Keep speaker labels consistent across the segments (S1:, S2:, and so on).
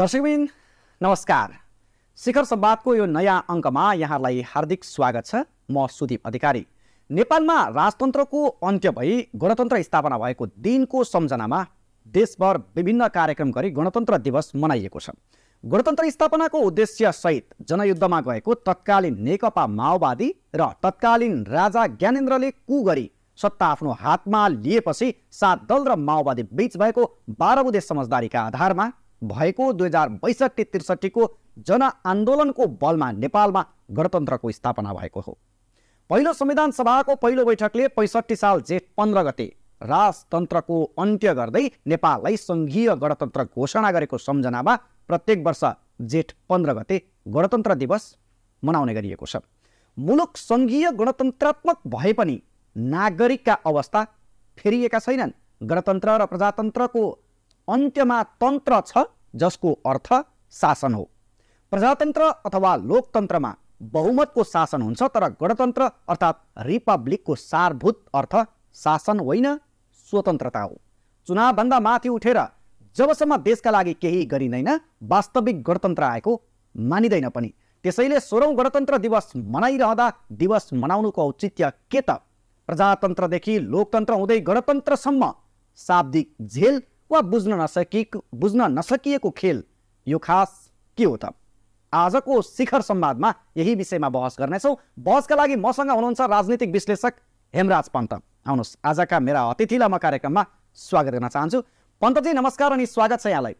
S1: दर्शकबिन नमस्कार शिखर सम्वादको यो नयाँ अङ्कमा यहाँलाई हार्दिक स्वागत छ म सुदीप अधिकारी नेपालमा राजतन्त्रको अन्त्य भई गणतन्त्र स्थापना भएको दिनको सम्झनामा देशभर विभिन्न कार्यक्रम गरी गणतन्त्र दिवस मनाइएको छ गणतन्त्र स्थापनाको उद्देश्यसहित जनयुद्धमा गएको तत्कालीन नेकपा माओवादी र तत्कालीन राजा ज्ञानेन्द्रले कु गरी सत्ता आफ्नो हातमा लिएपछि सात दल र माओवादी बीच भएको बाह्र बुधे समझदारीका आधारमा भएको दुई हजार बैसठी त्रिसठीको जनआन्दोलनको बलमा नेपालमा गणतन्त्रको स्थापना भएको हो पहिलो संविधान सभाको पहिलो बैठकले पैँसठी साल जेठ पन्ध्र गते राजतन्त्रको अन्त्य गर्दै नेपाललाई सङ्घीय गणतन्त्र घोषणा गरेको सम्झनामा प्रत्येक वर्ष जेठ पन्ध्र गते गणतन्त्र दिवस मनाउने गरिएको छ मुलुक सङ्घीय गणतन्त्रात्मक भए पनि नागरिकका अवस्था फेरिएका छैनन् गणतन्त्र र प्रजातन्त्रको अन्त्यमा तन्त्र छ जसको अर्थ शासन हो प्रजातन्त्र अथवा लोकतन्त्रमा बहुमतको शासन हुन्छ तर गणतन्त्र अर्थात् रिपब्लिकको सारभूत अर्थ शासन होइन स्वतन्त्रता हो चुनावभन्दा माथि उठेर जबसम्म देशका लागि केही गरिँदैन वास्तविक गणतन्त्र आएको मानिँदैन पनि त्यसैले सोह्रौँ गणतन्त्र दिवस मनाइरहँदा दिवस मनाउनुको औचित्य के त प्रजातन्त्रदेखि लोकतन्त्र हुँदै गणतन्त्रसम्म शाब्दिक झेल वा बुझ्न नसकि बुझ्न नसकिएको खेल यो खास के हो त आजको शिखर संवादमा यही विषयमा बहस गर्नेछौँ बहसका लागि मसँग हुनुहुन्छ राजनीतिक विश्लेषक हेमराज पन्त आउनुहोस् आजका मेरा अतिथिलाई म कार्यक्रममा स्वागत गर्न चाहन्छु पन्तजी नमस्कार अनि स्वागत छ यहाँलाई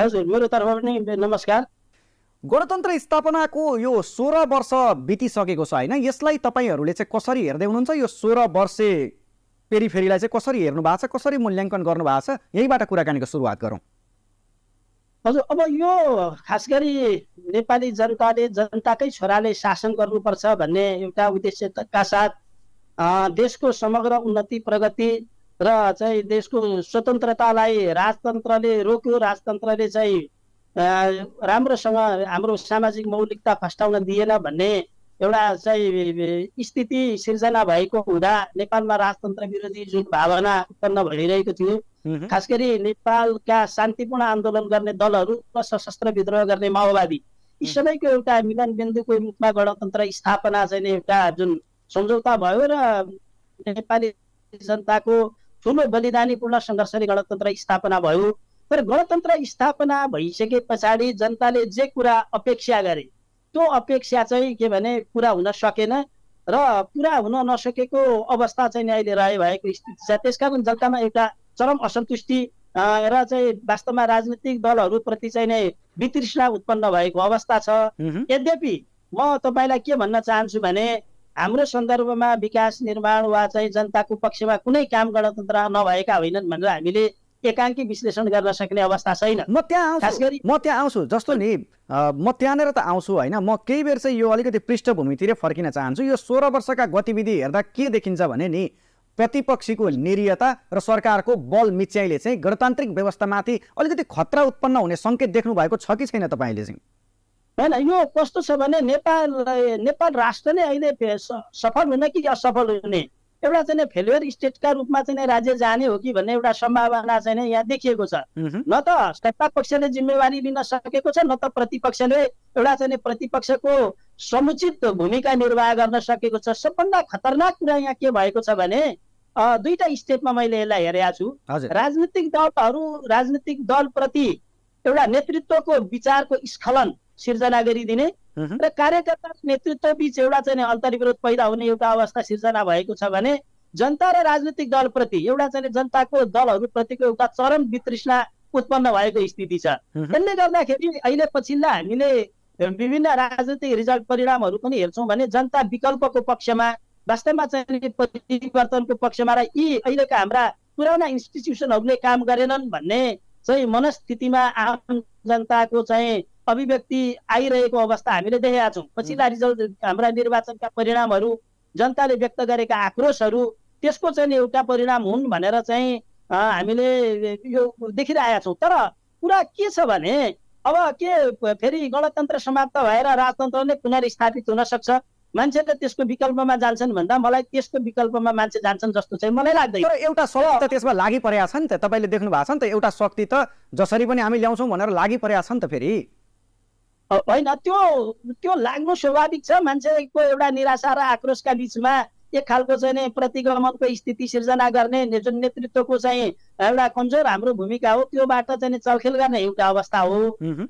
S1: हजुर मेरो तर्फबाट नै नमस्कार गणतन्त्र स्थापनाको यो सोह्र वर्ष बितिसकेको छ होइन यसलाई तपाईँहरूले चाहिँ कसरी हेर्दै हुनुहुन्छ यो सोह्र वर्षे पेरिफेरीलाई चाहिँ कसरी हेर्नु भएको छ कसरी मूल्याङ्कन गर्नु भएको छ यहीँबाट कुराकानीको सुरुवात गरौँ
S2: हजुर अब यो खास गरी नेपाली जनताले जनताकै छोराले शासन गर्नुपर्छ भन्ने एउटा उद्देश्यका साथ देशको समग्र उन्नति प्रगति र चाहिँ देशको स्वतन्त्रतालाई राजतन्त्रले रोक्यो राजतन्त्रले चाहिँ राम्रोसँग हाम्रो सामाजिक मौलिकता फस्टाउन दिएन भन्ने एउटा चाहिँ स्थिति सिर्जना भएको हुँदा नेपालमा राजतन्त्र विरोधी जुन भावना उत्पन्न भइरहेको थियो खास गरी नेपालका शान्तिपूर्ण आन्दोलन गर्ने दलहरू र सशस्त्र विद्रोह गर्ने माओवादी यी सबैको एउटा मिलन बिन्दुको रूपमा गणतन्त्र स्थापना चाहिँ एउटा जुन सम्झौता भयो र नेपाली जनताको ठुलो बलिदानीपूर्ण सङ्घर्षले गणतन्त्र स्थापना भयो तर गणतन्त्र स्थापना भइसके पछाडि जनताले जे कुरा अपेक्षा गरे त्यो अपेक्षा चाहिँ के भने पुरा हुन सकेन र पुरा हुन नसकेको अवस्था चाहिँ अहिले रहे भएको स्थिति छ त्यस कारण जनतामा एउटा चरम असन्तुष्टि र चाहिँ वास्तवमा राजनीतिक दलहरूप्रति चाहिँ नै वितृष्णा उत्पन्न भएको अवस्था छ यद्यपि म तपाईँलाई के भन्न चाहन्छु भने हाम्रो सन्दर्भमा विकास निर्माण वा चाहिँ जनताको पक्षमा कुनै काम गणतन्त्र नभएका होइनन् भनेर हामीले एकाङ्की विश्लेषण गर्न सक्ने अवस्था छैन
S1: म त्यहाँ आउँछु खास गरी म त्यहाँ आउँछु जस्तो नि म त्यहाँनिर त आउँछु होइन म केही बेर चाहिँ यो अलिकति पृष्ठभूमितिर फर्किन चाहन्छु यो सोह्र वर्षका गतिविधि हेर्दा के देखिन्छ भने नि प्रतिपक्षीको निरीयता र सरकारको बल मिच्याइले चाहिँ गणतान्त्रिक व्यवस्थामाथि अलिकति खतरा उत्पन्न हुने सङ्केत देख्नु भएको छ कि छैन तपाईँले चाहिँ होइन यो कस्तो छ भने नेपाल
S2: नेपाल राष्ट्र नै अहिले सफल हुने कि असफल हुने एउटा चाहिँ फेलियर स्टेटका रूपमा चाहिँ राज्य जाने हो कि भन्ने एउटा सम्भावना चाहिँ यहाँ देखिएको छ न त सत्ता पक्षले जिम्मेवारी लिन सकेको छ न त प्रतिपक्षले एउटा चाहिँ प्रतिपक्षको समुचित भूमिका निर्वाह गर्न सकेको छ सबभन्दा खतरनाक कुरा यहाँ के भएको छ भने दुईटा स्टेपमा मैले यसलाई हेरेको छु राजनीतिक दलहरू राजनीतिक दलप्रति एउटा नेतृत्वको विचारको स्खलन सिर्जना गरिदिने र कार्यकर्ता नेतृत्व बिच एउटा चाहिँ अल्तरी विरोध पैदा हुने एउटा अवस्था सिर्जना भएको छ भने जनता र राजनीतिक दलप्रति एउटा चाहिँ जनताको दलहरूप्रतिको एउटा चरम वितृष्णा उत्पन्न भएको स्थिति छ त्यसले गर्दाखेरि अहिले पछिल्ला हामीले विभिन्न राजनीतिक रिजल्ट परिणामहरू पनि हेर्छौँ भने जनता विकल्पको पक्षमा वास्तवमा चाहिँ परिवर्तनको पक्षमा र यी अहिलेका हाम्रा पुराना इन्स्टिट्युसनहरूले काम गरेनन् भन्ने चाहिँ मनस्थितिमा आम जनताको चाहिँ अभिव्यक्ति आइरहेको अवस्था हामीले देखेका छौँ पछिल्ला रिजल्ट हाम्रा निर्वाचनका परिणामहरू जनताले व्यक्त गरेका आक्रोशहरू त्यसको चाहिँ एउटा परिणाम हुन् भनेर चाहिँ हामीले यो देखिरहेका छौँ तर कुरा के छ भने अब के फेरि गणतन्त्र समाप्त भएर राजतन्त्र नै पुनर्स्थापित हुन सक्छ मान्छेले त्यसको विकल्पमा जान्छन् भन्दा मलाई त्यसको विकल्पमा मान्छे जान्छन् जस्तो चाहिँ
S1: मलाई लाग्दैन तर एउटा शक्ति त त्यसमा लागि परेका छ नि त तपाईँले देख्नु भएको छ नि त एउटा शक्ति त जसरी पनि हामी ल्याउँछौँ भनेर लागि परेका छ नि त फेरि होइन त्यो त्यो लाग्नु स्वाभाविक
S2: छ मान्छेको एउटा निराशा र आक्रोशका बिचमा एक खालको चाहिँ प्रतिगमनको स्थिति सिर्जना गर्ने जुन नेतृत्वको चाहिँ एउटा कमजोर हाम्रो भूमिका हो त्योबाट चाहिँ चलखेल गर्ने एउटा अवस्था हो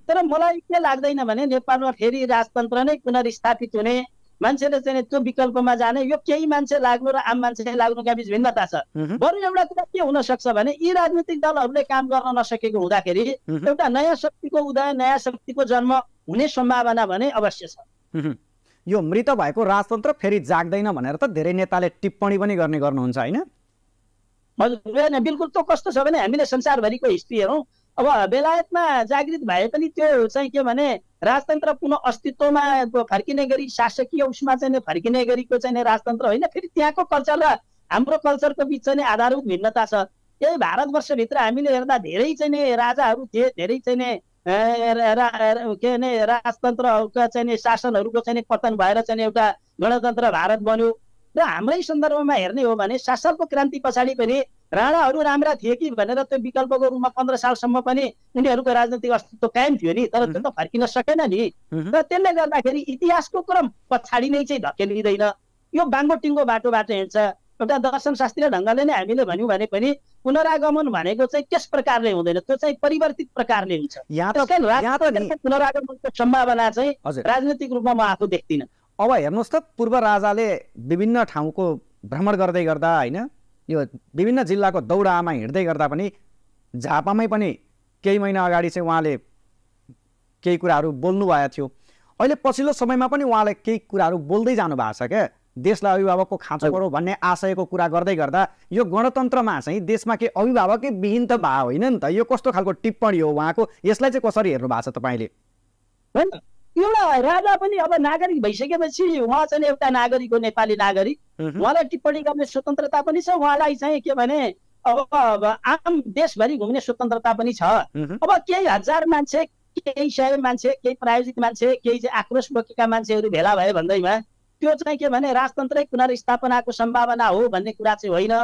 S2: तर मलाई के लाग्दैन भने नेपालमा फेरि राजतन्त्र नै पुनर्स्थापित हुने मान्छेले चाहिँ त्यो विकल्पमा जाने यो केही मान्छे लाग्नु र आम मान्छे लाग्नुका बिच भिन्नता छ बरु एउटा कुरा के हुन सक्छ भने यी राजनीतिक दलहरूले काम गर्न नसकेको हुँदाखेरि एउटा
S1: नयाँ शक्तिको उदय नयाँ शक्तिको जन्म हुने सम्भावना भने अवश्य छ यो मृत भएको राजतन्त्र फेरि जाग्दैन भनेर त धेरै नेताले टिप्पणी पनि गर्ने गर्नुहुन्छ होइन हजुर बिल्कुल त कस्तो छ भने हामीले संसारभरिको हिस्ट्री हेरौँ अब
S2: बेलायतमा जागृत भए पनि त्यो चाहिँ के भने राजतन्त्र पुनः अस्तित्वमा फर्किने गरी शासकीय उसमा चाहिँ फर्किने गरीको चाहिँ राजतन्त्र होइन फेरि त्यहाँको कल्चर र हाम्रो कल्चरको बिच चाहिँ आधारभूत भिन्नता छ यही भारतवर्षभित्र हामीले हेर्दा धेरै चाहिँ राजाहरू थिए धेरै चाहिँ के भने राजतन्त्रहरूका चाहिँ शासनहरूको चाहिँ पतन भएर चाहिँ एउटा गणतन्त्र भारत बन्यो र हाम्रै सन्दर्भमा हेर्ने हो भने शासनको क्रान्ति पछाडि पनि राणाहरू राम्रा थिए कि भनेर त्यो विकल्पको रूपमा पन्ध्र सालसम्म पनि उनीहरूको राजनैतिक अस्तित्व कायम थियो नि तर त्यो त फर्किन सकेन नि र त्यसले गर्दाखेरि इतिहासको क्रम पछाडि नै चाहिँ धकेलिँदैन यो बाङ्गो टिङ्गो बाटोबाट हिँड्छ एउटा दर्शनशास्त्रीय ढङ्गले नै हामीले भन्यौँ भने पनि पुनरागमन भनेको चाहिँ त्यस प्रकारले हुँदैन त्यो चाहिँ परिवर्तित प्रकारले
S1: हुन्छ पुनरागमनको सम्भावना चाहिँ राजनीतिक रूपमा म आफू देख्दिनँ अब हेर्नुहोस् त पूर्व राजाले विभिन्न ठाउँको भ्रमण गर्दै गर्दा होइन यो विभिन्न जिल्लाको दौडामा हिँड्दै गर्दा पनि झापामै पनि केही महिना अगाडि चाहिँ उहाँले केही कुराहरू बोल्नु भएको थियो अहिले पछिल्लो समयमा पनि उहाँले केही कुराहरू बोल्दै जानु भएको छ क्या देशलाई अभिभावकको खाँचो परो भन्ने आशयको कुरा गर्दै गर्दा यो गणतन्त्रमा चाहिँ देशमा के अभिभावकै विहीन त भए होइन नि त यो कस्तो खालको टिप्पणी हो उहाँको यसलाई चाहिँ कसरी हेर्नु भएको छ तपाईँले
S2: एउटा राजा पनि अब नागरिक भइसकेपछि उहाँ चाहिँ एउटा नागरिक हो नेपाली नागरिक उहाँलाई टिप्पणी गर्ने स्वतन्त्रता पनि छ उहाँलाई चाहिँ के भने अब आम देशभरि घुम्ने स्वतन्त्रता पनि छ अब केही हजार मान्छे केही सय मान्छे केही प्रायोजित मान्छे केही चाहिँ आक्रोश बोकेका मान्छेहरू भेला भए भन्दैमा त्यो चाहिँ के भने राजतन्त्रै पुनर्स्थापनाको सम्भावना हो भन्ने कुरा चाहिँ होइन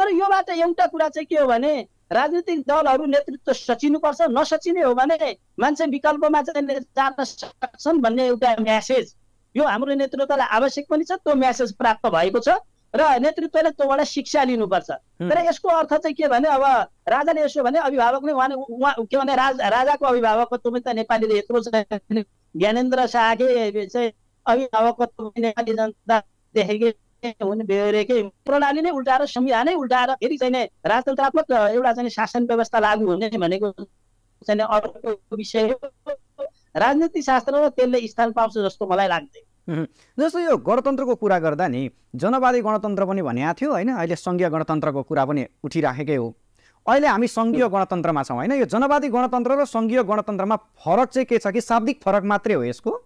S2: तर योबाट एउटा कुरा चाहिँ के हो भने राजनीतिक दलहरू नेतृत्व सचिनुपर्छ नसचिने हो भने मान्छे विकल्पमा चाहिँ जान सक्छन् भन्ने एउटा म्यासेज यो हाम्रो नेतृत्वलाई आवश्यक पनि छ त्यो म्यासेज प्राप्त भएको छ र नेतृत्वले त्योबाट शिक्षा लिनुपर्छ तर यसको अर्थ चाहिँ के भने अब राजाले यसो भने अभिभावक नै उहाँले उहाँ के भने राज राजाको अभिभावक त नेपालीले यत्रो ज्ञानेन्द्र शाहकै चाहिँ अभिभावकत्व जनतादेखि हुने बेहोरेकै प्रणाली नै उल्टाएर संविधानै उल्टाएर फेरि चाहिँ राजतन्त्रात्मक एउटा चाहिँ शासन व्यवस्था लागू हुने भनेको चाहिँ
S1: अर्को विषय हो राजनीति शास्त्रमा त्यसले स्थान पाउँछ जस्तो मलाई लाग्दैन जस्तो यो गणतन्त्रको कुरा गर्दा नि जनवादी गणतन्त्र पनि भनिएको थियो होइन अहिले सङ्घीय गणतन्त्रको कुरा पनि उठिराखेकै हो अहिले हामी सङ्घीय गणतन्त्रमा छौँ होइन यो जनवादी गणतन्त्र र सङ्घीय गणतन्त्रमा फरक चाहिँ के छ कि शाब्दिक फरक मात्रै हो यसको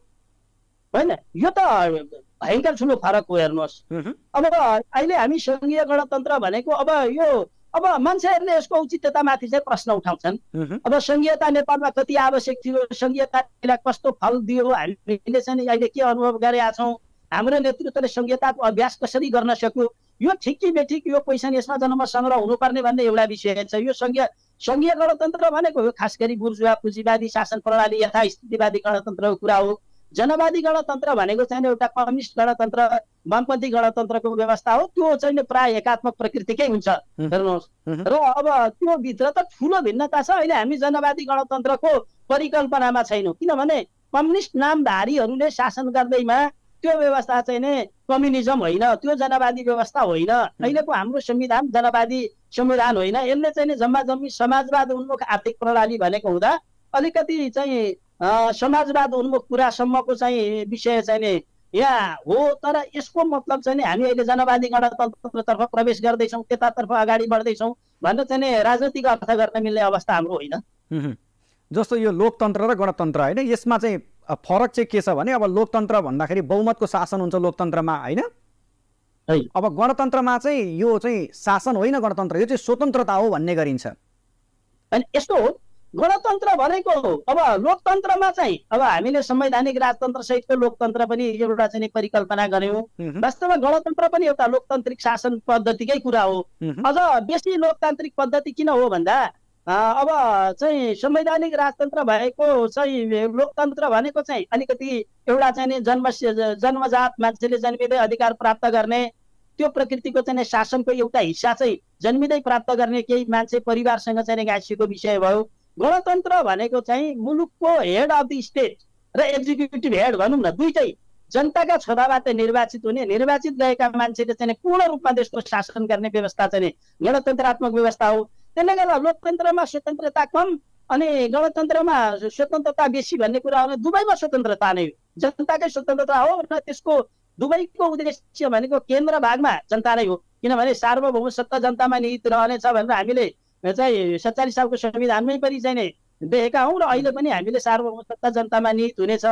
S1: होइन यो त भयङ्कर ठुलो फरक हो हेर्नुहोस् अब अहिले हामी सङ्घीय गणतन्त्र भनेको
S2: अब यो अब मान्छेहरूले यसको औचित्यतामाथि चाहिँ प्रश्न उठाउँछन् अब सङ्घीयता नेपालमा कति आवश्यक थियो सङ्घीयतालाई कस्तो फल दियो हामीले चाहिँ अहिले के अनुभव गरेका छौँ हाम्रो नेतृत्वले सङ्घीयताको अभ्यास कसरी गर्न सक्यो यो ठिक बेठिक यो पैसा यसमा जन्म सङ्ग्रह हुनुपर्ने भन्ने एउटा विषय छ यो सङ्घीय सङ्घीय गणतन्त्र भनेको हो खास गरी बुर्जुवा पुँजीवादी शासन प्रणाली यथास्थितिवादी गणतन्त्रको कुरा हो जनवादी गणतन्त्र भनेको चाहिँ एउटा कम्युनिस्ट गणतन्त्र वामपन्थी गणतन्त्रको व्यवस्था हो त्यो चाहिँ प्राय एकात्मक प्रकृतिकै हुन्छ हेर्नुहोस् र अब त्यो भित्र त ठुलो भिन्नता छ अहिले हामी जनवादी गणतन्त्रको परिकल्पनामा छैनौँ किनभने कम्युनिस्ट नामधारीहरूले शासन गर्दैमा त्यो व्यवस्था चाहिँ नै कम्युनिजम होइन त्यो जनवादी व्यवस्था होइन अहिलेको हाम्रो संविधान जनवादी संविधान होइन यसले चाहिँ जम्मा जम्मी समाजवाद उन्मुख आर्थिक प्रणाली भनेको हुँदा अलिकति चाहिँ समाजवाद उन्मुख कुरासम्मको चाहिँ विषय चाहिँ नि यहाँ हो तर यसको मतलब चाहिँ नि हामी अहिले जनवादी गणतन्त्रतर्फ प्रवेश गर्दैछौँ त्यतातर्फ अगाडि बढ्दैछौँ भनेर चाहिँ नि राजनीतिक अर्थ गर्न मिल्ने अवस्था हाम्रो होइन
S1: जस्तो यो लोकतन्त्र र गणतन्त्र होइन यसमा चाहिँ फरक चाहिँ के छ भने अब लोकतन्त्र भन्दाखेरि बहुमतको शासन हुन्छ लोकतन्त्रमा होइन अब गणतन्त्रमा चाहिँ यो चाहिँ शासन होइन गणतन्त्र यो चाहिँ स्वतन्त्रता हो भन्ने गरिन्छ अनि यस्तो हो गणतन्त्र
S2: भनेको अब लोकतन्त्रमा चाहिँ अब हामीले संवैधानिक राजतन्त्र सहितको लोकतन्त्र पनि एउटा चाहिँ परिकल्पना गऱ्यौँ वास्तवमा गणतन्त्र पनि एउटा लोकतान्त्रिक शासन पद्धतिकै कुरा हो अझ बेसी लोकतान्त्रिक पद्धति किन हो भन्दा अब चाहिँ संवैधानिक राजतन्त्र भएको चाहिँ लोकतन्त्र भनेको चाहिँ अलिकति एउटा चाहिँ जन्म जन्मजात मान्छेले जन्मिँदै अधिकार प्राप्त गर्ने त्यो प्रकृतिको चाहिँ शासनको एउटा हिस्सा चाहिँ जन्मिँदै प्राप्त गर्ने केही मान्छे परिवारसँग चाहिँ गाँसिएको विषय भयो गणतन्त्र भनेको चाहिँ मुलुकको हेड अफ द स्टेट र एक्जिक्युटिभ हेड भनौँ न दुइटै जनताका छोराबाट निर्वाचित हुने निर्वाचित गएका मान्छेले चाहिँ पूर्ण रूपमा देशको शासन गर्ने व्यवस्था चाहिँ गणतन्त्रात्मक व्यवस्था हो त्यसले गर्दा लोकतन्त्रमा स्वतन्त्रता कम अनि गणतन्त्रमा स्वतन्त्रता बेसी भन्ने कुरा हो दुवैमा स्वतन्त्रता नै जनताकै स्वतन्त्रता हो र त्यसको दुवैको उद्देश्य भनेको केन्द्र भागमा जनता नै हो किनभने सार्वभौम सत्ता जनतामा निहित रहनेछ भनेर हामीले चाहिँ सत्तालिस सालको संविधानमै पनि चाहिँ देखेका हौँ र अहिले पनि हामीले सार्वभौमसत्ता जनतामा निहित हुनेछ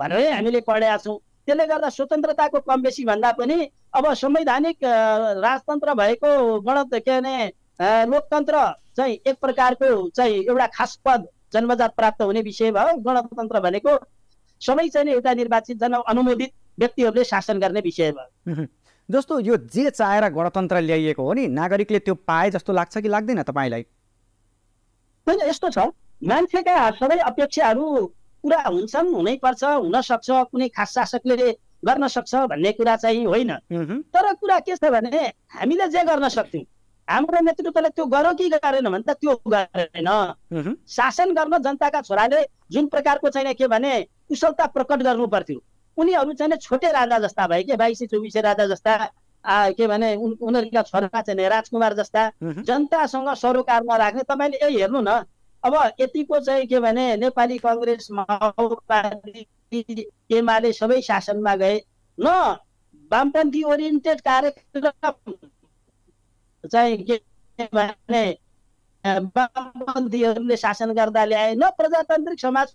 S2: भनेरै हामीले पढेका छौँ त्यसले गर्दा स्वतन्त्रताको कम बेसी भन्दा पनि अब संवैधानिक राजतन्त्र भएको गण के भने लोकतन्त्र चाहिँ एक प्रकारको चाहिँ एउटा खास पद जन्मजात प्राप्त हुने विषय भयो गणतन्त्र भनेको सबै चाहिँ एउटा निर्वाचित जन अनुमोदित
S1: व्यक्तिहरूले शासन गर्ने विषय भयो जस्तो यो जे चाहेर गणतन्त्र ल्याइएको हो नि नागरिकले त्यो पाए जस्तो लाग्छ कि लाग्दैन तपाईँलाई होइन यस्तो छ मान्छेका
S2: सबै अपेक्षाहरू पुरा हुन्छन् हुनै पर्छ हुन सक्छ कुनै खास शासकले गर्न सक्छ भन्ने कुरा चाहिँ होइन तर कुरा के छ भने हामीले जे गर्न सक्थ्यौँ हाम्रो नेतृत्वले त्यो गर्यो कि गरेन भने त त्यो गरेन शासन गर्न जनताका छोराले जुन प्रकारको चाहिँ के भने कुशलता प्रकट गर्नु पर्थ्यो उनीहरू चाहिँ छोटे राजा जस्ता भए के बाइसे चौबिसे राजा जस्ता आ, के भने उनीहरूका छोरा चाहिँ राजकुमार जस्ता जनतासँग सरोकार नराख्ने तपाईँले यही हेर्नु न अब यतिको चाहिँ के भने नेपाली कङ्ग्रेस माओवादी एमाले सबै शासनमा गए न वामपन्थी ओरिएन्टेड कार्यक्रम चाहिँ के भने वामपन्थीहरूले शासन गर्दा ल्याए न प्रजातान्त्रिक समाज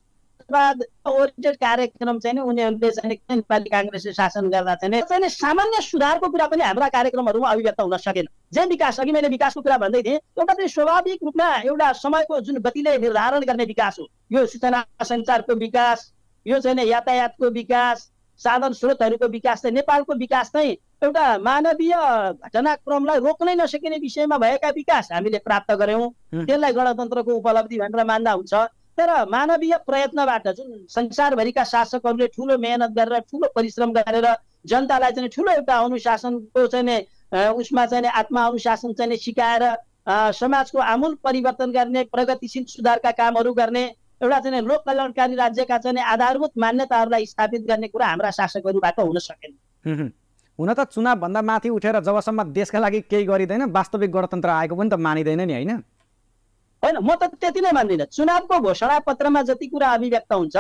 S2: ओरिएन्टेड कार्यक्रम चाहिँ नि उनीहरूले चाहिँ नेपाली काङ्ग्रेसले शासन गर्दा चाहिँ चाहिँ सामान्य सुधारको कुरा पनि हाम्रा कार्यक्रमहरूमा अभिव्यक्त हुन सकेन जे विकास अघि मैले विकासको कुरा भन्दै थिएँ एउटा चाहिँ स्वाभाविक रूपमा एउटा समयको जुन गतिले निर्धारण गर्ने विकास हो यो सूचना सञ्चारको विकास यो चाहिँ यातायातको विकास साधन स्रोतहरूको विकास चाहिँ नेपालको विकास चाहिँ एउटा मानवीय घटनाक्रमलाई रोक्नै नसकिने विषयमा भएका विकास हामीले प्राप्त गऱ्यौँ त्यसलाई गणतन्त्रको उपलब्धि भनेर मान्दा हुन्छ तर मानवीय प्रयत्नबाट जुन संसारभरिका शासकहरूले ठुलो मेहनत गरेर ठुलो परिश्रम गरेर जनतालाई चाहिँ ठुलो एउटा अनुशासनको चाहिँ उसमा चाहिँ आत्मा अनुशासन चाहिँ सिकाएर समाजको आमूल परिवर्तन गर्ने प्रगतिशील सुधारका कामहरू गर्ने एउटा चाहिँ लोक कल्याणकारी राज्यका चाहिँ आधारभूत मान्यताहरूलाई स्थापित गर्ने कुरा हाम्रा शासकहरूबाट
S1: हुन सकेन हुन त चुनावभन्दा माथि उठेर जबसम्म देशका लागि केही गरिँदैन वास्तविक गणतन्त्र आएको पनि त मानिँदैन नि होइन होइन म त त्यति नै मान्दिनँ चुनावको घोषणा
S2: पत्रमा जति कुरा अभिव्यक्त हुन्छ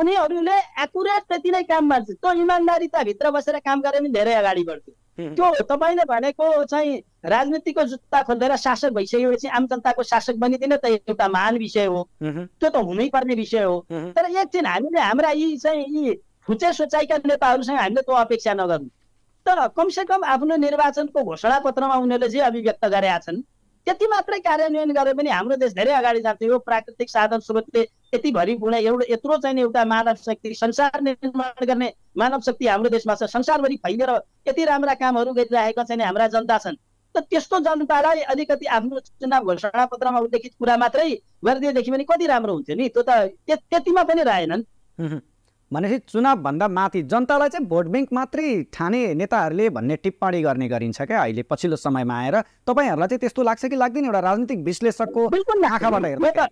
S2: उनीहरूले एकुरेट त्यति नै काम मान्छ त्यो इमान्दारिताभित्र बसेर काम गरे पनि धेरै अगाडि बढ्थ्यो त्यो तपाईँले भनेको चाहिँ राजनीतिको जुत्ता खोलेर शासक भइसकेपछि आम जनताको शासक बनिदिन त एउटा महान विषय हो त्यो त हुनै पर्ने विषय हो तर एकछिन हामीले हाम्रा यी चाहिँ यी फुचे सोचाइका नेताहरूसँग हामीले त्यो अपेक्षा नगर्नु तर कमसेकम आफ्नो निर्वाचनको घोषणा पत्रमा उनीहरूले जे अभिव्यक्त गरेका छन् त्यति मात्रै कार्यान्वयन गरे पनि हाम्रो देश धेरै अगाडि जान्छ यो प्राकृतिक साधन स्रोतले यति गुणा एउटा यत्रो चाहिँ एउटा मानव शक्ति संसार निर्माण गर्ने मानव शक्ति हाम्रो देशमा छ संसारभरि फैलिएर यति राम्रा कामहरू गरिरहेका चाहिँ हाम्रा जनता छन् त त्यस्तो जनतालाई अलिकति आफ्नो चुनाव घोषणा पत्रमा उल्लेखित कुरा मात्रै गरिदिएदेखि पनि कति
S1: राम्रो हुन्थ्यो नि त्यो त त्यतिमा पनि रहेनन् भनेपछि चुनावभन्दा माथि जनतालाई चाहिँ भोट ब्याङ्क मात्रै ठाने नेताहरूले भन्ने टिप्पणी गर्ने गरिन्छ क्या अहिले पछिल्लो समयमा आएर तपाईँहरूलाई चाहिँ त्यस्तो लाग्छ कि लाग्दैन एउटा राजनीतिक विश्लेषकको आँखाबाट हेर्दा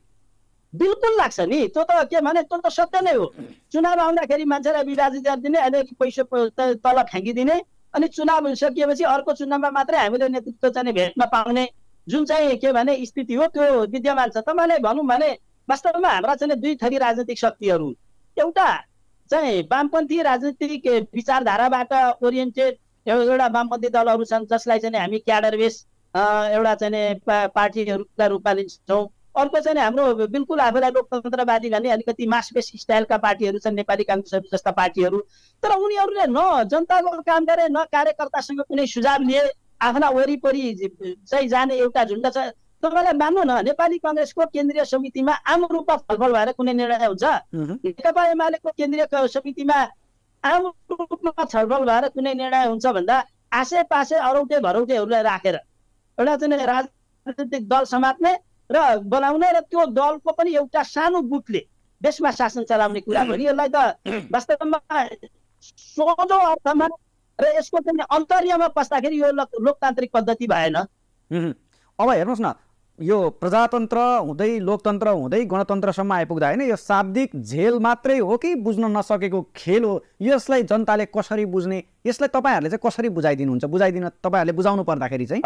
S1: बिल्कुल लाग्छ नि त्यो त के भने त्यो त सत्य नै हो चुनाव आउँदाखेरि मान्छेलाई विभाजित गरिदिने अहिले
S2: पैसा तल फ्याँकिदिने अनि चुनाव सकिएपछि अर्को चुनावमा मात्रै हामीले नेतृत्व चाहिँ भेट्न पाउने जुन चाहिँ के भने स्थिति हो त्यो विद्यमान छ त मैले भनौँ भने वास्तवमा हाम्रा चाहिँ दुई थरी राजनीतिक शक्तिहरू एउटा चाहिँ वामपन्थी राजनीतिक विचारधाराबाट ओरिएन्टेड एउटा वामपन्थी दलहरू छन् जसलाई चाहिँ हामी क्याडर एउटा चाहिँ पार्टीहरूका रूपमा लिन्छौँ अर्को चाहिँ हाम्रो बिल्कुल आफूलाई लोकतन्त्रवादी भन्ने अलिकति मासपेस स्टाइलका पार्टीहरू छन् नेपाली काङ्ग्रेस जस्ता पार्टीहरू तर उनीहरूले न जनताको काम गरे न कार्यकर्तासँग कुनै सुझाव लिए आफ्ना वरिपरि चाहिँ जाने एउटा झुन्ड छ तपाईँलाई मान्नु न नेपाली कङ्ग्रेसको केन्द्रीय समितिमा आम रूपमा फलफल भएर कुनै निर्णय हुन्छ नेकपा एमालेको केन्द्रीय समितिमा आम रूपमा छलफल भएर कुनै निर्णय हुन्छ भन्दा आसे पासे अरौटे भरौटेहरूलाई राखेर एउटा चाहिँ राजनीतिक दल समात्ने र बनाउने र त्यो दलको पनि एउटा सानो गुटले देशमा शासन चलाउने कुरा भयो यसलाई त वास्तवमा
S1: सोझो अर्थमा र यसको चाहिँ अन्तर्यमा पस्दाखेरि यो लोकतान्त्रिक पद्धति भएन अब हेर्नुहोस् न यो प्रजातन्त्र हुँदै लोकतन्त्र हुँदै गणतन्त्रसम्म आइपुग्दा होइन यो शाब्दिक झेल मात्रै हो कि बुझ्न नसकेको खेल हो यसलाई जनताले कसरी बुझ्ने यसलाई तपाईँहरूले चाहिँ कसरी बुझाइदिनुहुन्छ बुझाइदिन तपाईँहरूले बुझाउनु पर्दाखेरि चाहिँ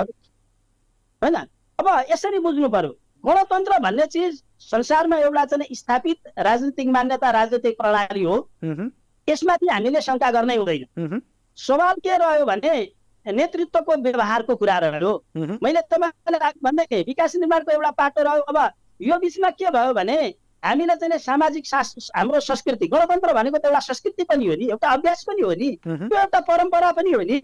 S1: होइन अब यसरी बुझ्नु पर्यो गणतन्त्र भन्ने चिज संसारमा एउटा
S2: चाहिँ स्थापित राजनीतिक मान्यता राजनीतिक प्रणाली हो यसमाथि हामीले शङ्का गर्नै हुँदैन सवाल के रह्यो भने नेतृत्वको व्यवहारको कुरा रह्यो मैले तपाईँलाई भन्दै विकास निर्माणको एउटा पाटो रह्यो अब यो बिचमा के भयो भने हामीले चाहिँ सामाजिक हाम्रो संस्कृति गणतन्त्र भनेको त एउटा संस्कृति पनि हो नि एउटा अभ्यास पनि हो नि यो एउटा परम्परा पनि हो नि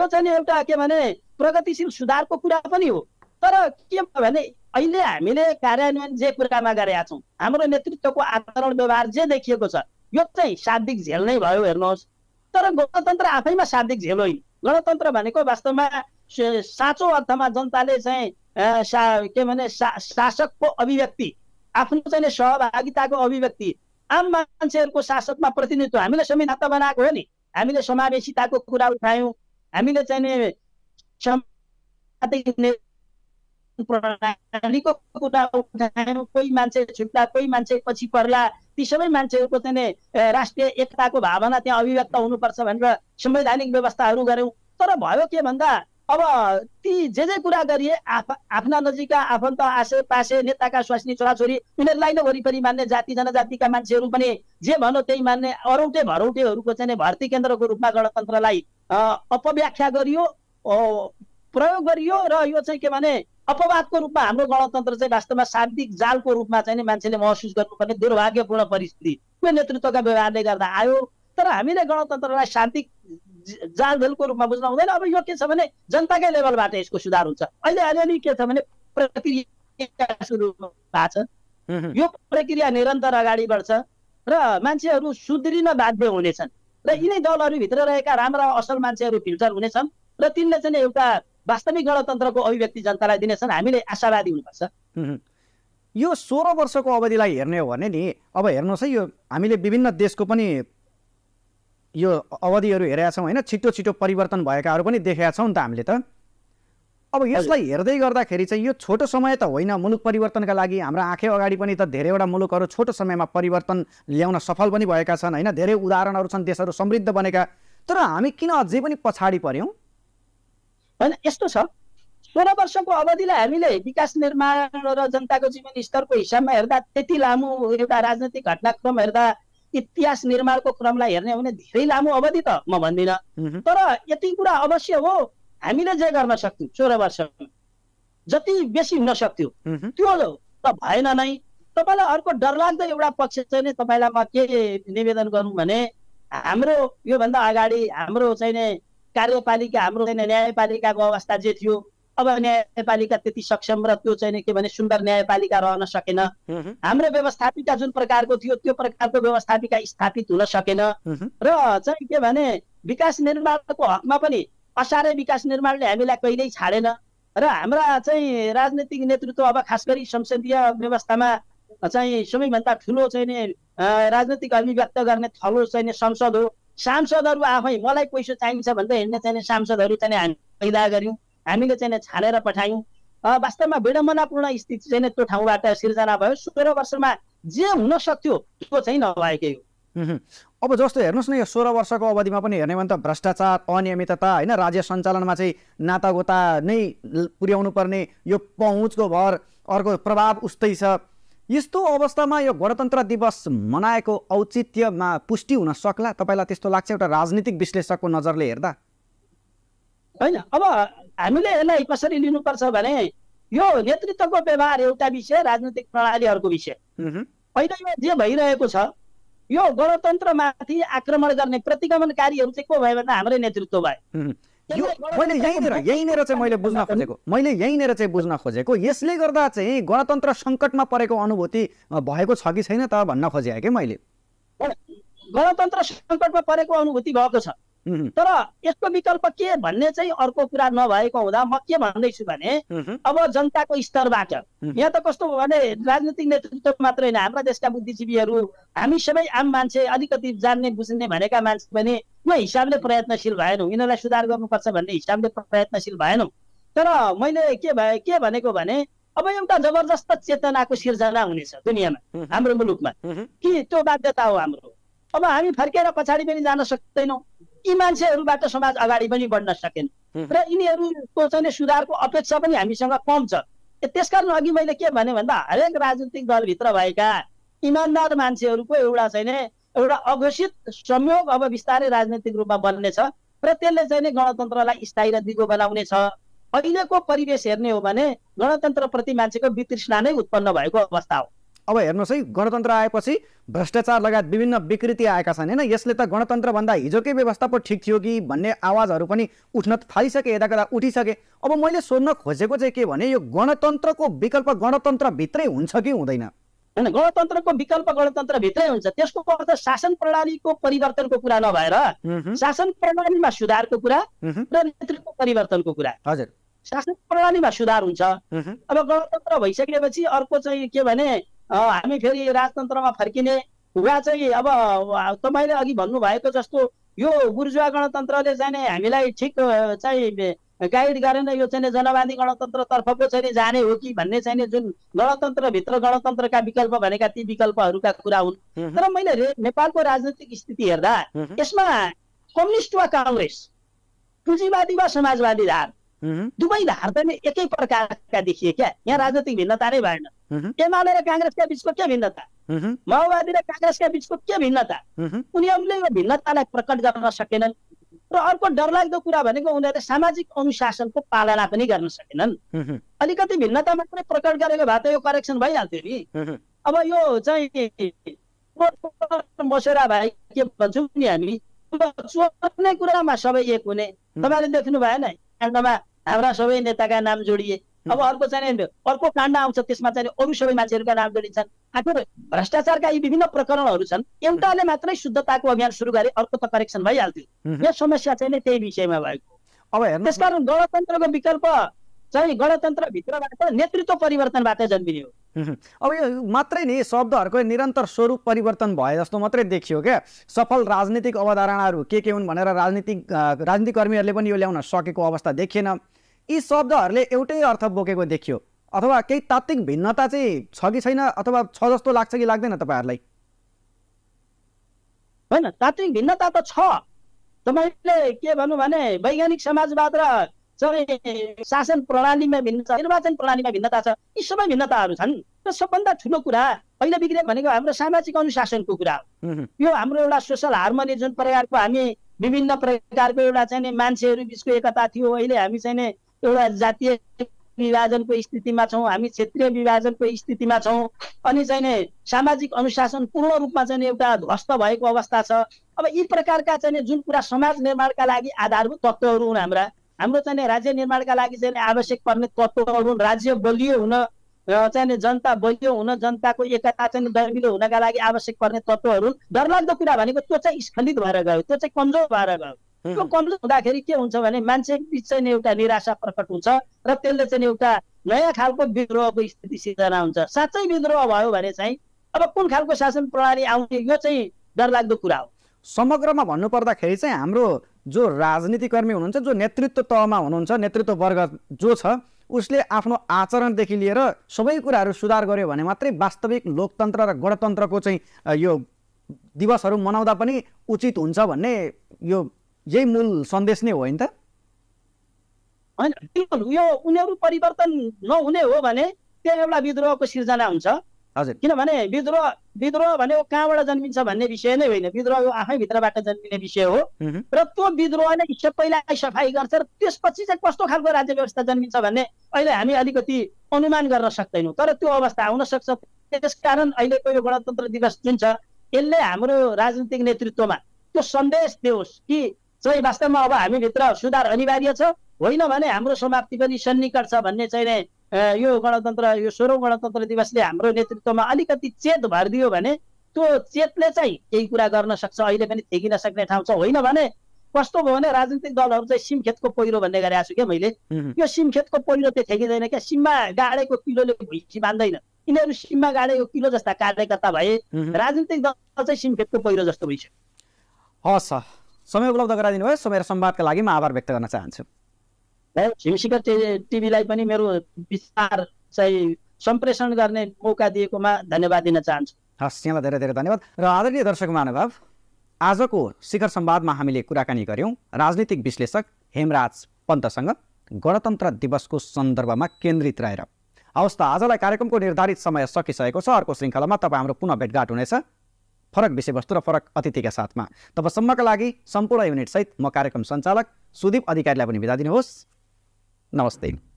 S2: यो चाहिँ एउटा के भने प्रगतिशील सुधारको कुरा पनि हो तर के भयो भने अहिले हामीले कार्यान्वयन जे कुरामा गरेका छौँ हाम्रो नेतृत्वको आचरण व्यवहार जे देखिएको छ यो चाहिँ शाब्दिक झेल नै भयो हेर्नुहोस् तर गणतन्त्र आफैमा शाब्दिक झेल होइन गणतन्त्र भनेको वास्तवमा साँचो अर्थमा जनताले चाहिँ सा, के भने सा, शासकको अभिव्यक्ति आफ्नो चाहिँ सहभागिताको अभिव्यक्ति आम मान्छेहरूको शासकमा प्रतिनिधित्व हामीले संविधान त बनाएको हो नि हामीले समावेशिताको कुरा उठायौँ हामीले चाहिँ प्रणालीको कुरा उठायौँ कोही मान्छे छुट्ला कोही मान्छे पछि पर्ला ती सबै मान्छेहरूको चाहिँ राष्ट्रिय एकताको भावना त्यहाँ अभिव्यक्त हुनुपर्छ भनेर संवैधानिक व्यवस्थाहरू गऱ्यौँ तर भयो के भन्दा अब ती जे जे कुरा गरिए आफ्ना नजिकका आफन्त आसे पासे नेताका स्वास्नी छोराछोरी उनीहरूलाई नै वरिपरि मान्ने जाति जनजातिका मान्छेहरू पनि जे भनौँ त्यही मान्ने अरौटे भरौटेहरूको चाहिँ भर्ती केन्द्रको रूपमा गणतन्त्रलाई अपव्याख्या गरियो प्रयोग गरियो र यो चाहिँ के भने अपवादको रूपमा हाम्रो गणतन्त्र चाहिँ वास्तवमा शान्तिक जालको रूपमा चाहिँ नि मान्छेले महसुस गर्नुपर्ने दुर्भाग्यपूर्ण परिस्थिति त्यो नेतृत्वका व्यवहारले गर्दा आयो तर हामीले गणतन्त्रलाई शान्तिक जालझेलको रूपमा बुझ्न हुँदैन अब यो के छ भने जनताकै लेभलबाट यसको सुधार हुन्छ अहिले अलिअलि के छ भने प्रक्रिया सुरु भएको छ यो प्रक्रिया निरन्तर अगाडि बढ्छ र मान्छेहरू सुध्रिन बाध्य हुनेछन् र यिनै दलहरूभित्र रहेका राम्रा असल मान्छेहरू फिल्टर हुनेछन् र तिनले चाहिँ एउटा वास्तविक गणतन्त्रको
S1: अभिव्यक्ति जनतालाई दिनेछन् हामीले आशावादी हुनुपर्छ यो सोह्र वर्षको अवधिलाई हेर्ने हो भने नि अब हेर्नुहोस् है यो हामीले विभिन्न देशको पनि यो अवधिहरू हेरेका छौँ होइन छिटो छिटो परिवर्तन भएकाहरू पनि देखेका छौँ नि त हामीले त अब यसलाई हेर्दै गर्दाखेरि चाहिँ यो छोटो समय त होइन मुलुक परिवर्तनका लागि हाम्रो आँखै अगाडि पनि त धेरैवटा मुलुकहरू छोटो समयमा परिवर्तन ल्याउन सफल पनि भएका छन् होइन धेरै उदाहरणहरू छन् देशहरू समृद्ध बनेका तर हामी किन अझै पनि पछाडि पऱ्यौँ होइन यस्तो छ
S2: सोह्र वर्षको अवधिलाई हामीले विकास निर्माण र जनताको जीवन स्तरको हिसाबमा हेर्दा त्यति लामो एउटा राजनैतिक घटनाक्रम हेर्दा इतिहास निर्माणको क्रमलाई हेर्ने हो भने धेरै लामो अवधि त म भन्दिनँ तर यति कुरा अवश्य हो हामीले जे गर्न सक्थ्यौँ सोह्र वर्ष जति बेसी हुन सक्थ्यो त्यो त भएन नै तपाईँलाई अर्को डरलाग्दो एउटा पक्ष चाहिँ तपाईँलाई म के निवेदन गरौँ भने हाम्रो योभन्दा अगाडि हाम्रो चाहिँ कार्यपालिका हाम्रो चाहिँ न्यायपालिकाको अवस्था जे थियो अब न्यायपालिका त्यति सक्षम र त्यो चाहिँ के भने सुन्दर न्यायपालिका रहन सकेन हाम्रो व्यवस्थापिका जुन प्रकारको थियो त्यो प्रकारको व्यवस्थापिका स्थापित हुन सकेन र चाहिँ के भने विकास निर्माणको हकमा पनि असारे विकास निर्माणले हामीलाई कहिल्यै छाडेन र हाम्रा चाहिँ राजनैतिक नेतृत्व अब खास गरी संसदीय व्यवस्थामा चाहिँ सबैभन्दा ठुलो चाहिँ राजनैतिक अभिव्यक्त गर्ने थलो चाहिँ संसद हो सांसदहरू आफै मलाई पैसा चाहिन्छ भन्दै हिँड्ने चाहिँ सांसदहरू चाहिँ हामी पैदा गऱ्यौँ हामीले चाहिँ छानेर पठायौँ वास्तवमा विडम्बनापूर्ण स्थिति चाहिँ त्यो ठाउँबाट सिर्जना भयो सोह्र वर्षमा
S1: जे हुन सक्थ्यो त्यो चाहिँ नभएकै हो अब जस्तो हेर्नुहोस् न यो सोह्र वर्षको अवधिमा पनि हेर्ने भने त भ्रष्टाचार अनियमितता होइन राज्य सञ्चालनमा चाहिँ नातागोता नै पुर्याउनु पर्ने यो पहुँचको भर अर्को प्रभाव उस्तै छ यस्तो अवस्थामा यो गणतन्त्र दिवस मनाएको औचित्यमा पुष्टि हुन सक्ला तपाईँलाई त्यस्तो लाग्छ एउटा राजनीतिक विश्लेषकको नजरले हेर्दा होइन अब हामीले यसलाई कसरी
S2: लिनुपर्छ भने यो नेतृत्वको व्यवहार एउटा विषय राजनीतिक प्रणालीहरूको विषय अहिले यो जे भइरहेको छ यो गणतन्त्रमाथि आक्रमण गर्ने प्रतिगमनकारीहरू
S1: चाहिँ को भयो भन्दा हाम्रै नेतृत्व भयो यो मैले यहीँनिर यहीँनिर चाहिँ मैले बुझ्न खोजेको मैले यहीँनिर चाहिँ बुझ्न खोजेको यसले गर्दा चाहिँ गणतन्त्र सङ्कटमा परेको अनुभूति भएको छ कि छैन त भन्न खोजेँ कि मैले गणतन्त्र सङ्कटमा परेको अनुभूति भएको
S2: छ तर यसको विकल्प के भन्ने चाहिँ अर्को कुरा नभएको हुँदा म के भन्दैछु भने अब जनताको स्तरबाट यहाँ त कस्तो हो भने राजनीतिक नेतृत्व मात्रै होइन हाम्रा देशका बुद्धिजीवीहरू हामी सबै आम मान्छे अलिकति जान्ने बुझ्ने भनेका मान्छे पनि यो हिसाबले प्रयत्नशील भएनौँ यिनीहरूलाई सुधार गर्नुपर्छ भन्ने हिसाबले प्रयत्नशील भएनौँ तर मैले के भए के भनेको भने अब एउटा जबरजस्त चेतनाको सिर्जना हुनेछ दुनियाँमा हाम्रो मुलुकमा कि त्यो बाध्यता हो हाम्रो अब हामी फर्केर पछाडि पनि जान सक्दैनौँ यी मान्छेहरूबाट समाज अगाडि पनि बढ्न सकेन र यिनीहरूको चाहिँ सुधारको अपेक्षा पनि हामीसँग कम छ त्यसकारण अघि मैले के भने भन्दा हरेक राजनीतिक दलभित्र भएका इमान्दार मान्छेहरूको एउटा चाहिँ एउटा अघोषित संयोग अब बिस्तारै राजनैतिक रूपमा बन्नेछ र त्यसले चाहिँ गणतन्त्रलाई स्थायी र दिगो बनाउनेछ अहिलेको परिवेश
S1: हेर्ने हो भने गणतन्त्रप्रति मान्छेको वितृष्णा नै उत्पन्न भएको अवस्था हो अब हेर्नुहोस् है गणतन्त्र आएपछि भ्रष्टाचार लगायत विभिन्न विकृति आएका छन् होइन यसले त गणतन्त्रभन्दा हिजोकै व्यवस्था पो ठिक थियो कि भन्ने आवाजहरू पनि उठ्न थालिसके यता कता उठिसके अब मैले सोध्न खोजेको चाहिँ के भने यो गणतन्त्रको विकल्प गणतन्त्रभित्रै हुन्छ कि हुँदैन होइन गणतन्त्रको विकल्प गणतन्त्रभित्रै हुन्छ त्यसको अर्थ शासन प्रणालीको परिवर्तनको कुरा नभएर
S2: शासन प्रणालीमा सुधारको कुरा र नेतृत्व परिवर्तनको कुरा हजुर शासन प्रणालीमा सुधार हुन्छ
S1: अब
S2: गणतन्त्र भइसकेपछि अर्को चाहिँ के भने हामी फेरि राजतन्त्रमा फर्किने वा चाहिँ अब तपाईँले अघि भन्नुभएको जस्तो यो गुर्जुवा गणतन्त्रले चाहिँ हामीलाई ठिक चाहिँ गाइड गरेन यो चाहिँ जनवादी गणतन्त्रतर्फको पो चाहिँ जाने हो कि भन्ने चाहिँ जुन गणतन्त्रभित्र गणतन्त्रका विकल्प भनेका ती विकल्पहरूका कुरा हुन् तर मैले नेपालको राजनैतिक स्थिति हेर्दा यसमा कम्युनिस्ट वा काङ्ग्रेस पुँजीवादी वा समाजवादी धार दुवै धार त एकै प्रकारका देखिए क्या यहाँ राजनैतिक भिन्नता नै भएन एमाले र काङ्ग्रेसका बिचको के भिन्नता माओवादी र काङ्ग्रेसका बिचको के भिन्नता उनीहरूले यो भिन्नतालाई प्रकट गर्न सकेनन् र अर्को डरलाग्दो कुरा भनेको उनीहरूले सामाजिक अनुशासनको पालना पनि गर्न सकेनन् अलिकति भिन्नता मात्रै प्रकट गरेको भए त यो करेक्सन भइहाल्थ्यो नि अब यो चाहिँ मसेरा भाइ के भन्छौँ नि हामी चोर्ने कुरामा सबै एक हुने तपाईँले देख्नु भएन काण्डमा हाम्रा सबै नेताका नाम जोडिए अब अर्को चाहिँ अर्को काण्ड आउँछ त्यसमा चाहिँ अरू सबै मान्छेहरूका नाम जोडिन्छन् आखिर भ्रष्टाचारका यी विभिन्न प्रकरणहरू छन् एउटाले मात्रै शुद्धताको अभियान सुरु गरे अर्को त करेक्सन भइहाल्थ्यो यो समस्या चाहिँ त्यही विषयमा भएको अब त्यसकारण गणतन्त्रको विकल्प चाहिँ
S1: गणतन्त्रभित्रबाट नेतृत्व परिवर्तनबाट जन्मिने हो अब यो मात्रै नि शब्दहरूको निरन्तर स्वरूप परिवर्तन भए जस्तो मात्रै देखियो क्या सफल राजनीतिक अवधारणाहरू के के हुन् भनेर राजनीतिक राजनीतिक कर्मीहरूले पनि यो ल्याउन सकेको अवस्था देखिएन यी शब्दहरूले एउटै अर्थ बोकेको देखियो अथवा केही तात्विक भिन्नता चाहिँ छ कि छैन अथवा छ जस्तो लाग्छ कि लाग्दैन तपाईँहरूलाई होइन तात्विक भिन्नता त छ
S2: तपाईँले के भन्नु भने वैज्ञानिक समाजवाद र चाहिँ शासन प्रणालीमा भिन्नता निर्वाचन प्रणालीमा भिन्नता छ यी सबै भिन्नताहरू छन् र सबभन्दा ठुलो कुरा पहिला बिग्रे भनेको हाम्रो सामाजिक अनुशासनको कुरा हो यो हाम्रो एउटा सोसल हार्मोनी जुन प्रकारको हामी विभिन्न प्रकारको एउटा चाहिँ मान्छेहरू बिचको एकता थियो अहिले हामी चाहिँ एउटा जातीय विभाजनको स्थितिमा छौँ हामी क्षेत्रीय विभाजनको स्थितिमा छौँ अनि चाहिँ नै सामाजिक अनुशासन पूर्ण रूपमा चाहिँ एउटा ध्वस्त भएको अवस्था छ अब यी प्रकारका चाहिँ जुन कुरा समाज निर्माणका लागि आधारभूत तत्त्वहरू हुन् हाम्रा हाम्रो चाहिँ राज्य निर्माणका लागि चाहिँ आवश्यक पर्ने तत्त्वहरू हुन् राज्य बलियो हुन चाहिँ जनता बलियो हुन जनताको एकता चाहिँ दैविलो हुनका लागि आवश्यक पर्ने तत्त्वहरू हुन् डरलाग्दो कुरा भनेको त्यो चाहिँ स्खलित भएर गयो त्यो चाहिँ कमजोर भएर गयो त्यो कमजोर हुँदाखेरि के हुन्छ भने मान्छे बिच चाहिँ एउटा निराशा प्रकट हुन्छ र त्यसले चाहिँ एउटा नयाँ खालको विद्रोहको स्थिति सिर्जना हुन्छ साँच्चै विद्रोह भयो भने चाहिँ अब कुन
S1: खालको शासन प्रणाली आउने यो चाहिँ डरलाग्दो कुरा हो समग्रमा भन्नुपर्दाखेरि चाहिँ हाम्रो जो राजनीतिकर्मी हुनुहुन्छ जो नेतृत्व तहमा हुनुहुन्छ नेतृत्व वर्ग जो छ उसले आफ्नो आचरणदेखि लिएर सबै कुराहरू सुधार गर्यो भने मात्रै वास्तविक लोकतन्त्र र गणतन्त्रको चाहिँ यो दिवसहरू मनाउँदा पनि उचित हुन्छ भन्ने यो यही मूल सन्देश नै हो नि त होइन बिल्कुल यो उनीहरू
S2: परिवर्तन नहुने हो भने त्यहाँ एउटा विद्रोहको सिर्जना हुन्छ हजुर किनभने विद्रोह विद्रोह भनेको कहाँबाट जन्मिन्छ भन्ने विषय नै होइन विद्रोह यो आफै भित्रबाट जन्मिने विषय हो र त्यो विद्रोहले सबैलाई सफाई गर्छ र त्यसपछि चाहिँ कस्तो खालको राज्य व्यवस्था जन्मिन्छ भन्ने अहिले हामी अलिकति अनुमान गर्न सक्दैनौँ तर त्यो अवस्था आउन सक्छ त्यस कारण अहिलेको यो गणतन्त्र दिवस जुन छ यसले हाम्रो राजनीतिक नेतृत्वमा त्यो सन्देश दियोस् कि चाहिँ वास्तवमा अब हामीभित्र सुधार अनिवार्य छ होइन भने हाम्रो समाप्ति पनि सन्निकट छ भन्ने चाहिँ यो गणतन्त्र यो सोह्रौँ गणतन्त्र दिवसले हाम्रो नेतृत्वमा अलिकति चेत भरिदियो भने त्यो चेतले चाहिँ केही कुरा गर्न सक्छ अहिले पनि थेकिन सक्ने ठाउँ छ होइन भने कस्तो भयो भने राजनीतिक दलहरू चाहिँ सिमखेतको पहिरो भन्ने गरेको छु क्या मैले यो सिमखेतको पहिरो त्यो थेकिँदैन क्या सिममा गाडेको किलोले भुइँसी बाँध्दैन यिनीहरू सिममा गाडेको किलो जस्ता कार्यकर्ता
S1: भए राजनीतिक दल चाहिँ सिमखेतको पहिरो जस्तो भइसक्यो हस् समय उपलब्ध गराइदिनु भयो समय र संवादका लागि म आभार व्यक्त गर्न चाहन्छु हिमशिखर टिभीलाई पनि मेरो विचार चाहिँ सम्प्रेषण गर्ने मौका दिएकोमा धन्यवाद दिन चाहन्छु हस् यहाँलाई धेरै धेरै धन्यवाद र आदरणीय दर्शक महानुभाव आजको शिखर संवादमा हामीले कुराकानी गऱ्यौँ राजनीतिक विश्लेषक हेमराज पन्तसँग गणतन्त्र दिवसको सन्दर्भमा केन्द्रित रहेर हवस् त आजलाई कार्यक्रमको निर्धारित समय सकिसकेको छ अर्को श्रृङ्खलामा तपाईँ हाम्रो पुनः भेटघाट हुनेछ फरक विषयवस्तु र फरक अतिथिका साथमा तबसम्मका लागि सम्पूर्ण युनिटसहित म कार्यक्रम सञ्चालक सुदीप अधिकारीलाई पनि बिदा दिनुहोस् नमस्ते